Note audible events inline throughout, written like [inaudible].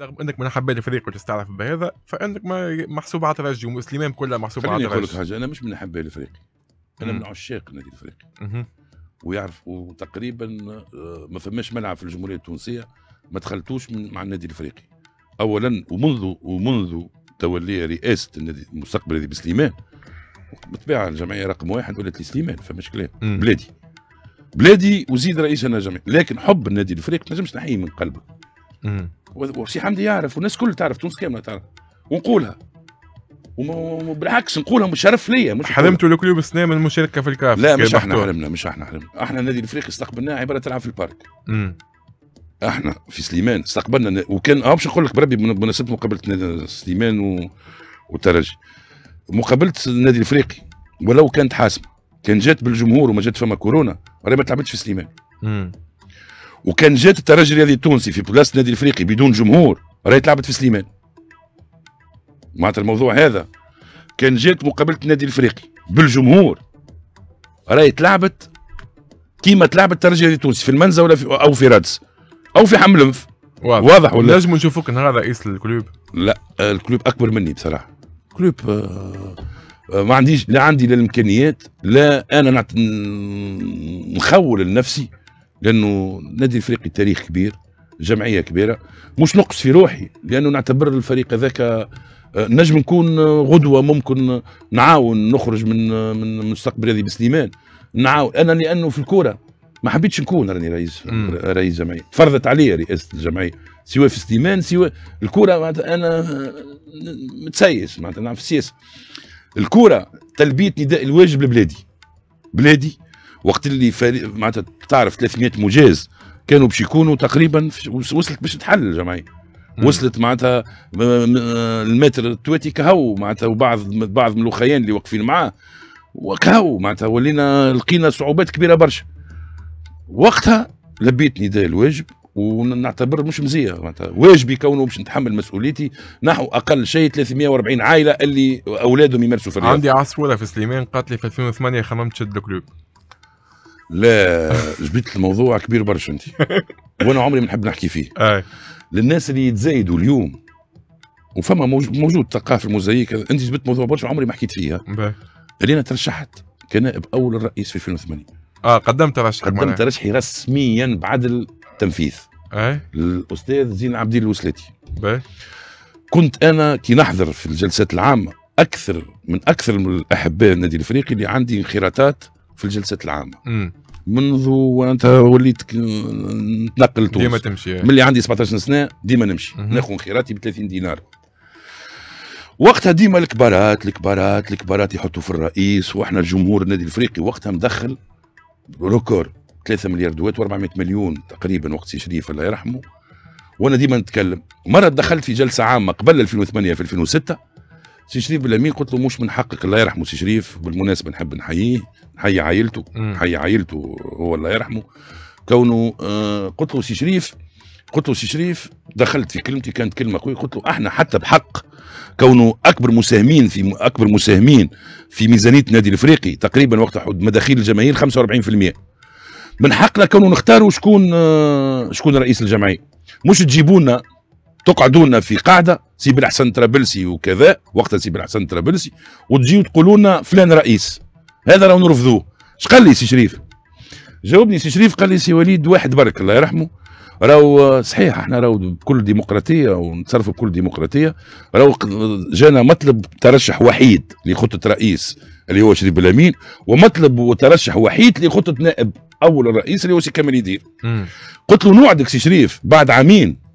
رغم انك من حبيت الفريق وتستعرف بهذا فانك ما محسوب على ترجي وسليمان كلها محسوب على ترجي لك حاجه انا مش من حبين الفريق انا من عشاق النادي الافريقي ويعرف وتقريبا آه، ما فماش ملعب في الجمهوريه التونسيه ما دخلتوش مع النادي الافريقي اولا ومنذ ومنذ تولي رئاسه النادي المستقبل هذه بسليمان بالطبيعه الجمعيه رقم واحد ولات لسليمان فماش كلام بلادي بلادي وزيد رئيس انا جمعيه لكن حب النادي الافريقي ما نجمش نحيه من قلبه وسي حمدي يعرف والناس كلها تعرف تونس كامله تعرف ونقولها وبالعكس نقولها مشرف ليا مش حرمتوا الكلوب سنة من المشاركه في الكاف لا مش احنا حرمنا مش احنا حرمنا احنا النادي الافريقي استقبلناه عباره تلعب في البارك امم احنا في سليمان استقبلنا وكان اه باش نقول لك بربي بمناسبه مقابله سليمان و... وترجي مقابله النادي الافريقي ولو كانت حاسمه كان جات بالجمهور وما جات فما كورونا ما تلعبتش في سليمان امم وكان جات الترجي الرياضي التونسي في بلاصه النادي الافريقي بدون جمهور راهي تلعبت في سليمان معناتها الموضوع هذا كان جات مقابله النادي الافريقي بالجمهور راهي تلعبت كيما تلعب الترجي الرياضي التونسي في المنزه ولا في او في رادس او في حملنف واضح, واضح ولا لازم نشوفوك النهار رئيس الكلوب لا الكلوب اكبر مني بصراحه كلوب آه، آه، ما عنديش لا عندي لا الامكانيات لا انا نخول لنفسي لانه نادي الافريقي تاريخ كبير جمعيه كبيره مش نقص في روحي لانه نعتبر الفريق هذاك آه، نجم نكون غدوه ممكن نعاون نخرج من آه، من مستقبل هذه بسليمان نعاون انا لانه في الكوره ما حبيتش نكون راني رئيس رئيس جمعيه فرضت علي رئاسه الجمعيه سواء في سليمان سواء الكوره معناتها انا آه، متسيس معناتها في السياسه الكوره تلبيه نداء الواجب لبلادي بلادي وقت اللي فريق معناتها تعرف 300 مجاز كانوا باش يكونوا تقريبا وصلت باش تحل الجمعيه وصلت معناتها المتر التواتي كهو معناتها وبعض بعض من الاخيان اللي واقفين معاه وكهو معناتها ولينا لقينا صعوبات كبيره برشا وقتها لبيت نداء الواجب ونعتبر مش مزيه معناتها واجبي كونه باش نتحمل مسؤوليتي نحو اقل شيء 340 عائله اللي اولادهم يمارسوا في الرياضه عندي عصفوره في سليمان قالت لي في 2008 خممت شد الكلوب لا جبت الموضوع كبير برشا انت [laughs] وانا عمري ما نحب نحكي فيه أي. آه. للناس اللي يتزايدوا اليوم وفما موجود ثقافه الموزايك انت جبت موضوع برشا عمري ما حكيت فيها اللي انا ترشحت كنائب اول الرئيس في 2008 اه قدمت رشحي قدمت رشحي رسميا بعد التنفيذ اي آه. الاستاذ زين عابدين الوسلاتي كنت انا كي نحضر في الجلسات العامه اكثر من اكثر من الاحباء النادي الافريقي اللي عندي انخراطات في الجلسه العامه منذ وانا وليت نتنقل لتونس ديما تمشي ملي عندي 17 سنه ديما نمشي ناخذ خيراتي ب 30 دينار وقتها ديما الكبارات الكبارات الكبارات يحطوا في الرئيس واحنا الجمهور النادي الافريقي وقتها مدخل روكور 3 مليار دوات و400 مليون تقريبا وقت سي شريف الله يرحمه وانا ديما نتكلم مره دخلت في جلسه عامه قبل 2008 في 2006 سي شريف بالامين قلت له مش من حقك الله يرحمه سي شريف بالمناسبه نحب نحييه نحيي عائلته نحيي عائلته هو الله يرحمه كونه آه قلت له سي شريف قلت له سي شريف دخلت في كلمتي كانت كلمه قويه قلت له احنا حتى بحق كونه اكبر مساهمين في اكبر مساهمين في ميزانيه النادي الافريقي تقريبا وقت مداخيل الجماهير 45% من حقنا كونه نختاروا شكون آه شكون رئيس الجمعيه مش تجيبونا تقعدونا في قاعده سي بن حسن طرابلسي وكذا وقتها سي بن حسن طرابلسي وتجيو تقولوا لنا فلان رئيس هذا راه نرفضوه اش قال لي سي شريف جاوبني سي شريف قال لي سي وليد واحد برك الله يرحمه راهو صحيح احنا راهو بكل ديمقراطيه ونتصرفوا بكل ديمقراطيه راهو جانا مطلب ترشح وحيد لخطه رئيس اللي هو شريف بلامين ومطلب وترشح وحيد لخطه نائب اول الرئيس اللي هو سي كمال يدير قلت له نوعدك سي شريف بعد عامين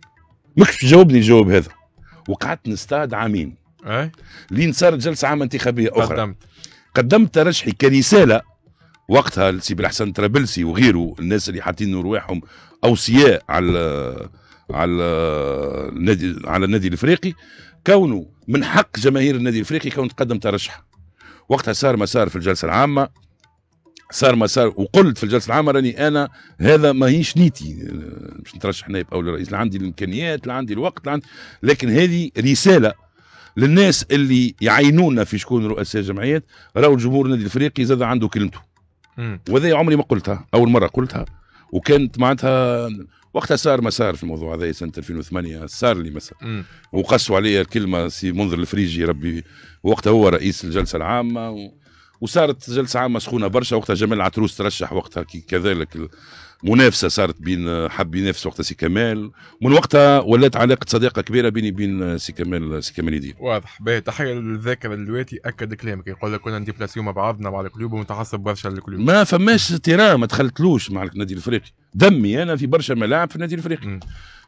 ماكش تجاوبني الجواب هذا وقعدت نستاد عامين أه؟ لين صارت جلسه عامه انتخابيه اخرى قدمت قدمت ترشحي كرساله وقتها لسي بالحسن طرابلسي وغيره الناس اللي حاطين رواحهم اوصياء على على النادي على النادي الافريقي كونه من حق جماهير النادي الافريقي كون تقدم ترشح وقتها صار ما صار في الجلسه العامه صار ما صار وقلت في الجلسه العامه راني انا هذا ماهيش نيتي باش نترشح نائب او رئيس لا عندي الامكانيات لا عندي الوقت لا عندي لكن هذه رساله للناس اللي يعينونا في شكون رؤساء الجمعيات راهو الجمهور النادي الافريقي زاد عنده كلمته وهذا عمري ما قلتها اول مره قلتها وكانت معناتها وقتها صار ما صار في الموضوع هذا سنه 2008 صار لي مثلا وقسوا وقصوا علي الكلمه سي منذر الفريجي ربي وقتها هو رئيس الجلسه العامه و... وصارت جلسه عامه سخونه برشا وقتها جمال عتروس ترشح وقتها كذلك منافسه صارت بين حب ينافس وقتها سي كمال ومن وقتها ولات علاقه صداقه كبيره بيني وبين سي كمال سي كمال يدين واضح باهي تحيه للذاكره دلوقتي اكد كلامك يقول لك كنا نديبلاسيو مع بعضنا مع القلوب ونتعصب برشا للقلوب ما فماش تيرا ما دخلتلوش مع النادي الافريقي دمي انا في برشا ملاعب في النادي الافريقي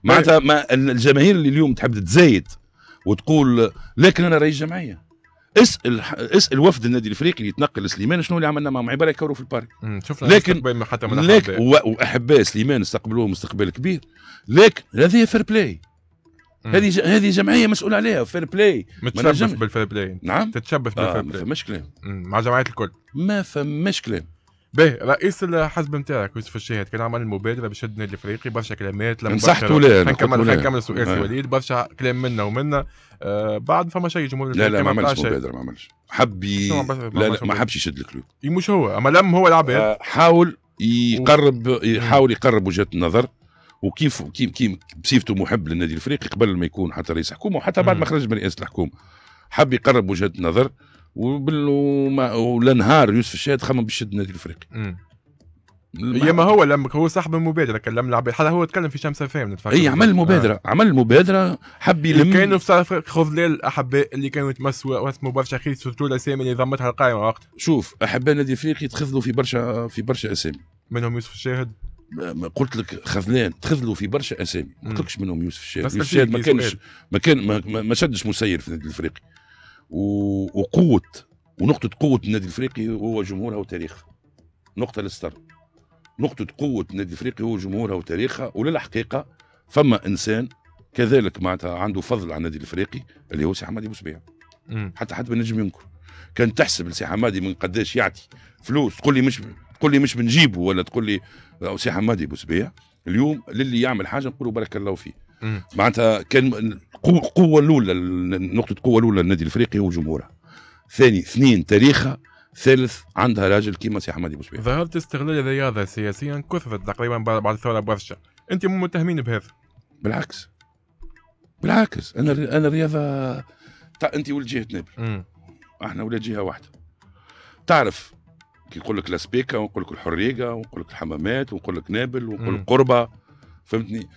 معناتها ما الجماهير اللي اليوم تحب تزايد وتقول لكن انا رئيس جمعيه اسال اسال وفد النادي الافريقي اللي يتنقل لسليمان شنو اللي عملنا معهم عباره كوروا في البارك شفنا لكن حتى من لكن واحباء سليمان استقبلوه مستقبل كبير لكن هذه فير بلاي هذه هذه جمعيه مسؤول عليها فير بلاي متشبث بالفير بلاي نعم تتشبث بالفير بلاي آه ما فماش كلام مع جمعيه الكل ما فماش كلام باهي رئيس الحزب نتاعك يوسف الشاهد كان عمل مبادره بشد النادي الافريقي برشا كلامات لما مسحته لا نكمل نكمل سؤال سي وليد برشا كلام منا ومنا آه بعد فما شيء جمهور لا لا ما عملش مبادره ما عملش حب لا لا ما حبش يشد الكلوب إيه، مش هو اما لم هو العباد آه حاول يقرب يحاول يقرب وجهه النظر وكيف كيف كيف بصفته محب للنادي الافريقي قبل ما يكون حتى رئيس حكومه وحتى بعد ما خرج من رئاسه الحكومه حب يقرب وجهه النظر وبال ولنهار يوسف الشاهد خمم باش يشد النادي الافريقي يا ما هو لما هو صاحب المبادره كلم العباد حتى هو تكلم في شمس فام نتفكر اي عمل مبادره آه. عمل مبادره حب يلم كانوا في خذ خذلان الاحباء اللي كانوا يتمسوا واسمه برشا خير سورتو الاسامي اللي ضمتها القائمه وقت شوف احباء نادي الافريقي تخذلوا في برشا في برشا اسامي منهم يوسف الشاهد قلت لك خذلان تخذلوا في برشا اسامي ما قلتلكش منهم يوسف الشاهد يوسف الشاهد ما كانش ما كان ما, ما شدش مسير في النادي الافريقي وقوه ونقطه قوه النادي الافريقي هو جمهورها وتاريخها نقطه للستر نقطه قوه النادي الافريقي هو جمهورها وتاريخها وللحقيقه فما انسان كذلك معناتها عنده فضل على النادي الافريقي اللي هو سي حمادي بوسبيع حتى حتى بالنجم ينكر كان تحسب لسي حمادي من قداش يعطي فلوس تقول لي مش تقول لي مش بنجيبه ولا تقول لي سي حمادي بوسبيع اليوم للي يعمل حاجه نقولوا بارك الله فيه معناتها كان قوة الاولى نقطه قوة الاولى للنادي الافريقي هو جمهوره ثاني اثنين تاريخها ثالث عندها راجل كيما سي حمادي بوسبيح ظاهره استغلال الرياضه سياسيا كثرت تقريبا بعد الثوره برشا انت مو متهمين بهذا بالعكس بالعكس انا انا الرياضه انت ولد جهه نابل احنا ولاد جهه واحده تعرف كي يقول لك لاسبيكا ونقول لك الحريقه ونقول لك الحمامات ونقول لك نابل ونقول لك قربه فهمتني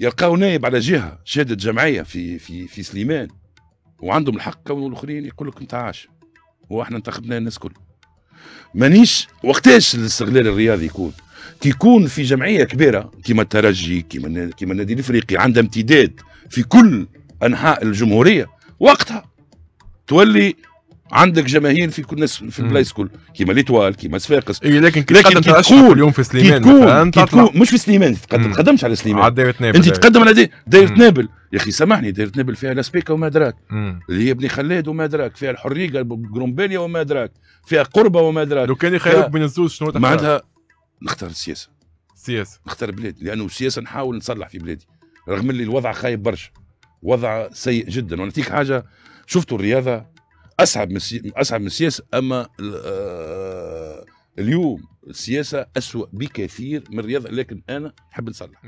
يلقاو نايب على جهه شهاده جمعيه في في في سليمان وعندهم الحق كونوا الاخرين يقول لك انت عاش واحنا انتخبنا الناس كل مانيش وقتاش الاستغلال الرياضي يكون كي يكون في جمعيه كبيره كيما الترجي كيما كيما النادي الافريقي عندها امتداد في كل انحاء الجمهوريه وقتها تولي عندك جماهير في كل في البلايص كل كيما ليتوال كيما صفاقس إيه لكن كي لكن كي تقول اليوم في سليمان كي تكون, مش في سليمان ما تقدمش على سليمان على دايره نابل انت تقدم على دايره نابل يا اخي سامحني دايره نابل فيها لاسبيكا وما ادراك اللي هي بني خلاد وما ادراك فيها الحريقه جرومبيليا وما ادراك فيها قربه وما ادراك لو كان يخيروك بين الزوز شنو تختار؟ معناتها نختار السياسه السياسه نختار بلادي لانه السياسه نحاول نصلح في بلادي رغم اللي الوضع خايب برشا وضع سيء جدا ونعطيك حاجه شفتوا الرياضه اصعب من اصعب من السياسه اما آه، اليوم السياسه اسوا بكثير من الرياضه لكن انا حب نصلح